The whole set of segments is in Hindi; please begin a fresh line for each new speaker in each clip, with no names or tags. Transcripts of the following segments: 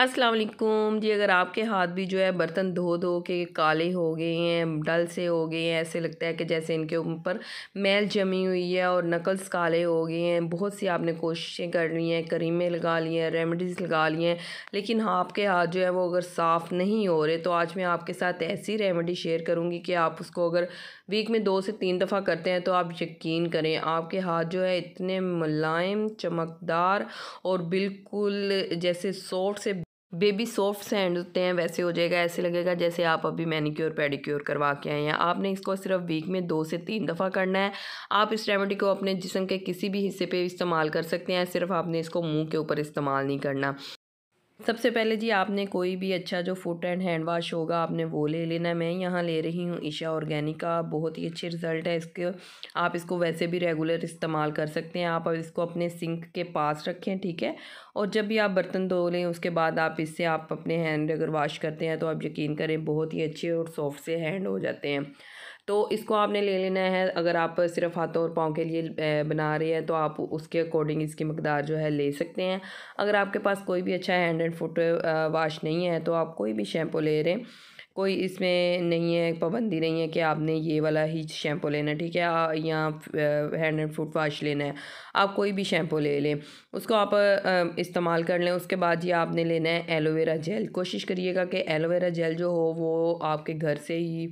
अस्सलाम वालेकुम जी अगर आपके हाथ भी जो है बर्तन धो धो के काले हो गए हैं डल से हो गए हैं ऐसे लगता है कि जैसे इनके ऊपर मैल जमी हुई है और नकल्स काले हो गए हैं बहुत सी आपने कोशिशें कर ली हैं करीमें लगा ली हैं रेमेडीज़ लगा ली हैं लेकिन हाँ, आपके हाथ जो है वो अगर साफ़ नहीं हो रहे तो आज मैं आपके साथ ऐसी रेमेडी शेयर करूँगी कि आप उसको अगर वीक में दो से तीन दफ़ा करते हैं तो आप यकीन करें आपके हाथ जो है इतने मुलायम चमकदार और बिल्कुल जैसे सॉफ्ट से बेबी सॉफ्ट सैंड होते हैं वैसे हो जाएगा ऐसे लगेगा जैसे आप अभी मैनीक्योर पेडिक्योर करवा के आए हैं आपने इसको सिर्फ वीक में दो से तीन दफ़ा करना है आप इस रेमेडी को अपने जिसम के किसी भी हिस्से पे इस्तेमाल कर सकते हैं सिर्फ आपने इसको मुंह के ऊपर इस्तेमाल नहीं करना सबसे पहले जी आपने कोई भी अच्छा जो फुट एंड हैंड वाश होगा आपने वो ले लेना मैं यहाँ ले रही हूँ ईशा ऑर्गेनिक का बहुत ही अच्छे रिज़ल्ट है इसके आप इसको वैसे भी रेगुलर इस्तेमाल कर सकते हैं आप इसको अपने सिंक के पास रखें ठीक है और जब भी आप बर्तन धो लें उसके बाद आप इससे आप अपने हैंड अगर वाश करते हैं तो आप यकीन करें बहुत ही अच्छे और सॉफ्ट से हैंड हो जाते हैं तो इसको आपने ले लेना है अगर आप सिर्फ हाथों और पाँव के लिए बना रहे हैं तो आप उसके अकॉर्डिंग इसकी मकदार जो है ले सकते हैं अगर आपके पास कोई भी अच्छा हैंड एंड फुट वाश नहीं है तो आप कोई भी शैम्पू ले रहे हैं कोई इसमें नहीं है पाबंदी नहीं है कि आपने ये वाला ही शैम्पू लेना है ठीक है या हैंड एंड फुट वाश लेना है आप कोई भी शैम्पू ले लें उसको आप इस्तेमाल कर लें उसके बाद ये आपने लेना है एलोवेरा जेल कोशिश करिएगा कि एलोवेरा जेल जो हो वो आपके घर से ही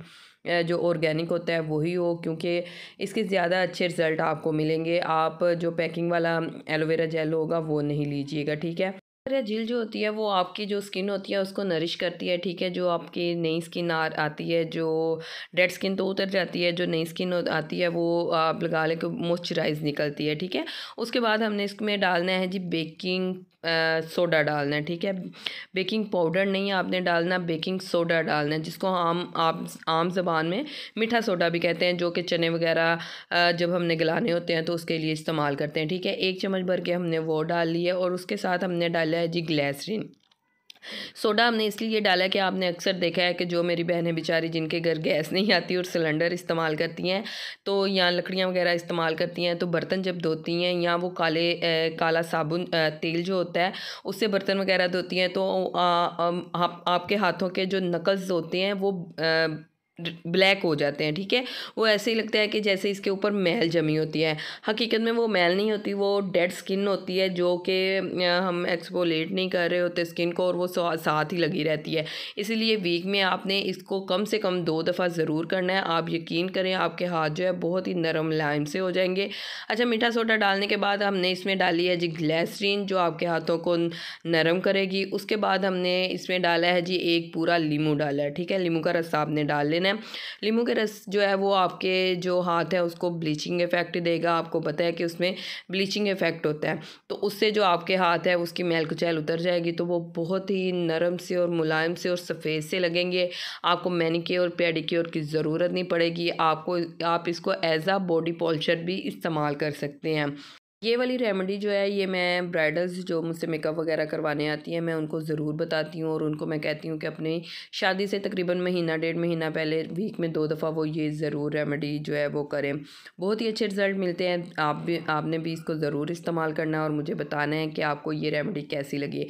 जो ऑर्गेनिक होता है वही हो क्योंकि इसके ज़्यादा अच्छे रिज़ल्ट आपको मिलेंगे आप जो पैकिंग वाला एलोवेरा जेल होगा वो नहीं लीजिएगा ठीक है तरह झील जो होती है वो आपकी जो स्किन होती है उसको नरिश करती है ठीक है जो आपकी नई स्किन आ आती है जो डेड स्किन तो उतर जाती है जो नई स्किन आती है वो आप लगा लें कि मॉइस्चराइज निकलती है ठीक है उसके बाद हमने इसमें डालना है जी बेकिंग सोडा डालना है ठीक है बेकिंग पाउडर नहीं आपने डालना बेकिंग सोडा डालना है जिसको आम आप आम जबान में मीठा सोडा भी कहते हैं जो कि चने वगैरह जब हमने गलाने होते हैं तो उसके लिए इस्तेमाल करते हैं ठीक है एक चम्मच भर के हमने वो डाल लिया और उसके साथ हमने डाला है जी ग्लैसरीन सोडा हमने इसलिए डाला कि आपने अक्सर देखा है कि जो मेरी है बेचारी जिनके घर गैस नहीं आती और सिलेंडर इस्तेमाल करती हैं तो या लकड़ियाँ वगैरह इस्तेमाल करती हैं तो बर्तन जब धोती हैं या वो काले ए, काला साबुन ए, तेल जो होता है उससे बर्तन वगैरह धोती हैं तो आ, आ, आ, आ, आपके हाथों के जो नकल्स होते हैं वो आ, ब्लैक हो जाते हैं ठीक है वो ऐसे ही लगता है कि जैसे इसके ऊपर मैल जमी होती है हकीकत में वो मैल नहीं होती वो डेड स्किन होती है जो कि हम एक्सपोलेट नहीं कर रहे होते स्किन को और वो साथ ही लगी रहती है इसीलिए वीक में आपने इसको कम से कम दो दफ़ा ज़रूर करना है आप यकीन करें आपके हाथ जो है बहुत ही नरम लाइम से हो जाएंगे अच्छा मीठा सोडा डालने के बाद हमने इसमें डाली है जी ग्लैसरीन जो आपके हाथों को नरम करेगी उसके बाद हमने इसमें डाला है जी एक पूरा लीमू डाला है ठीक है लीमू का रस्सा आपने डाल लेना है लीमू के रस जो है वो आपके जो हाथ है उसको ब्लीचिंग इफेक्ट देगा आपको पता है कि उसमें ब्लीचिंग इफेक्ट होता है तो उससे जो आपके हाथ है उसकी मैल कुचैल उतर जाएगी तो वो बहुत ही नरम से और मुलायम से और सफ़ेद से लगेंगे आपको मैनिक्योर पेडिक्योर की ज़रूरत नहीं पड़ेगी आपको आप इसको एज आ बॉडी पॉल्चर भी इस्तेमाल कर सकते हैं ये वाली रेमेडी जो है ये मैं ब्राइडल्स जो मुझसे मेकअप वगैरह करवाने आती हैं मैं उनको ज़रूर बताती हूँ और उनको मैं कहती हूँ कि अपनी शादी से तकरीबन महीना डेढ़ महीना पहले वीक में दो दफ़ा वो ये ज़रूर रेमेडी जो है वो करें बहुत ही अच्छे रिज़ल्ट मिलते हैं आप भी आपने भी इसको ज़रूर इस्तेमाल करना है और मुझे बताना है कि आपको ये रेमेडी कैसी लगी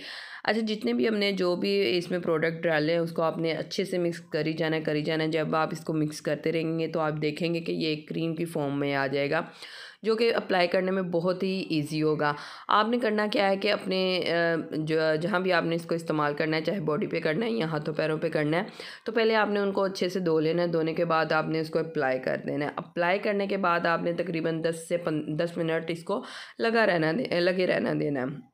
अच्छा जितने भी हमने जो भी इसमें प्रोडक्ट डाले हैं उसको आपने अच्छे से मिक्स करी जाना करी जाना जब आप इसको मिक्स करते रहेंगे तो आप देखेंगे कि ये क्रीम की फॉर्म में आ जाएगा जो कि अप्लाई करने में बहुत ही ईजी होगा आपने करना क्या है कि अपने जो जहाँ भी आपने इसको इस्तेमाल करना है चाहे बॉडी पे करना है या हाथों पैरों पे करना है तो पहले आपने उनको अच्छे से धो लेना है धोने के बाद आपने इसको अप्लाई कर देना है अप्लाई करने के बाद आपने तकरीबन दस से पन दस मिनट इसको लगा रहना दे लगे रहना देना है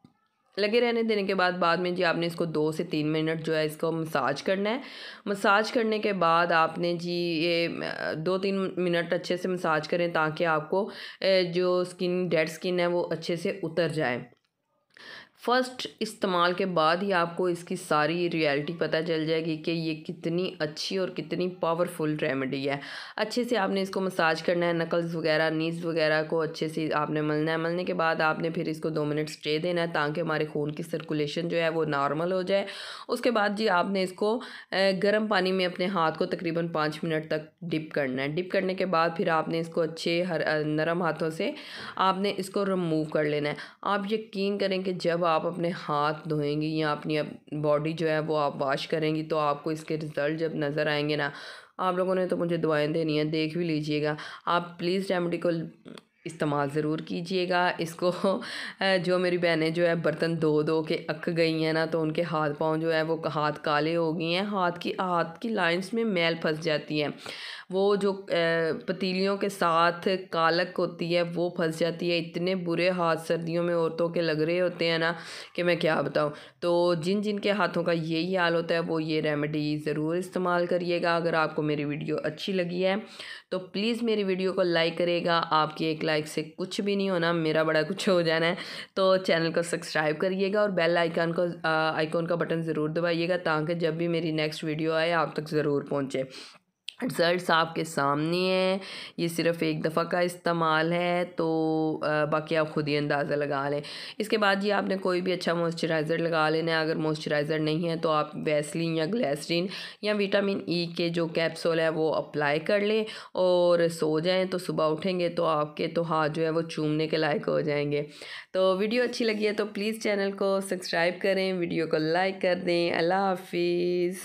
लगे रहने देने के बाद बाद में जी आपने इसको दो से तीन मिनट जो है इसको मसाज करना है मसाज करने के बाद आपने जी ये दो तीन मिनट अच्छे से मसाज करें ताकि आपको जो स्किन डेड स्किन है वो अच्छे से उतर जाए फ़र्स्ट इस्तेमाल के बाद ही आपको इसकी सारी रियलिटी पता चल जाएगी कि ये कितनी अच्छी और कितनी पावरफुल रेमेडी है अच्छे से आपने इसको मसाज करना है नकल्स वगैरह नीज वगैरह को अच्छे से आपने मलना है मलने के बाद आपने फिर इसको दो मिनट स्टे देना है ताकि हमारे खून की सर्कुलेशन जो है वो नॉर्मल हो जाए उसके बाद जी आपने इसको गर्म पानी में अपने हाथ को तकरीबन पाँच मिनट तक डिप करना है डिप करने के बाद फिर आपने इसको अच्छे हर नरम हाथों से आपने इसको रिमूव कर लेना है आप यकीन करें कि जब आप अपने हाथ धोएंगी या अपनी बॉडी जो है वो आप वाश करेंगी तो आपको इसके रिज़ल्ट जब नज़र आएंगे ना आप लोगों ने तो मुझे दुआएं देनी है देख भी लीजिएगा आप प्लीज़ रेमेडी को इस्तेमाल ज़रूर कीजिएगा इसको जो मेरी बहनें जो है बर्तन धो धो के अक गई हैं ना तो उनके हाथ पाँव जो है वो हाथ काले हो गए हैं हाथ की हाथ की लाइंस में मैल फंस जाती है वो जो पतीलियों के साथ कालक होती है वो फंस जाती है इतने बुरे हाथ सर्दियों में औरतों के लग रहे होते हैं ना कि मैं क्या बताऊँ तो जिन जिन के हाथों का यही हाल होता है वो ये रेमेडी ज़रूर इस्तेमाल करिएगा अगर आपको मेरी वीडियो अच्छी लगी है तो प्लीज़ मेरी वीडियो को लाइक करेगा आपकी एक लाइक से कुछ भी नहीं होना मेरा बड़ा कुछ हो जाना है तो चैनल को सब्सक्राइब करिएगा और बेल आइकन को आइकॉन का बटन ज़रूर दबाइएगा ताकि जब भी मेरी नेक्स्ट वीडियो आए आप तक ज़रूर पहुँचे रिजल्ट्स आपके सामने हैं ये सिर्फ़ एक दफ़ा का इस्तेमाल है तो बाकी आप ख़ुद ही अंदाज़ा लगा लें इसके बाद ये आपने कोई भी अच्छा मॉइस्चराइज़र लगा लेना है अगर मॉइस्चराइज़र नहीं है तो आप वैसलिन या ग्लैसरीन या विटामिन ई e के जो कैप्सूल है वो अप्लाई कर लें और सो जाएँ तो सुबह उठेंगे तो आपके तो हाथ जो है वो चूमने के लायक हो जाएंगे तो वीडियो अच्छी लगी है तो प्लीज़ चैनल को सब्सक्राइब करें वीडियो को लाइक कर दें अल्लाह हाफिज़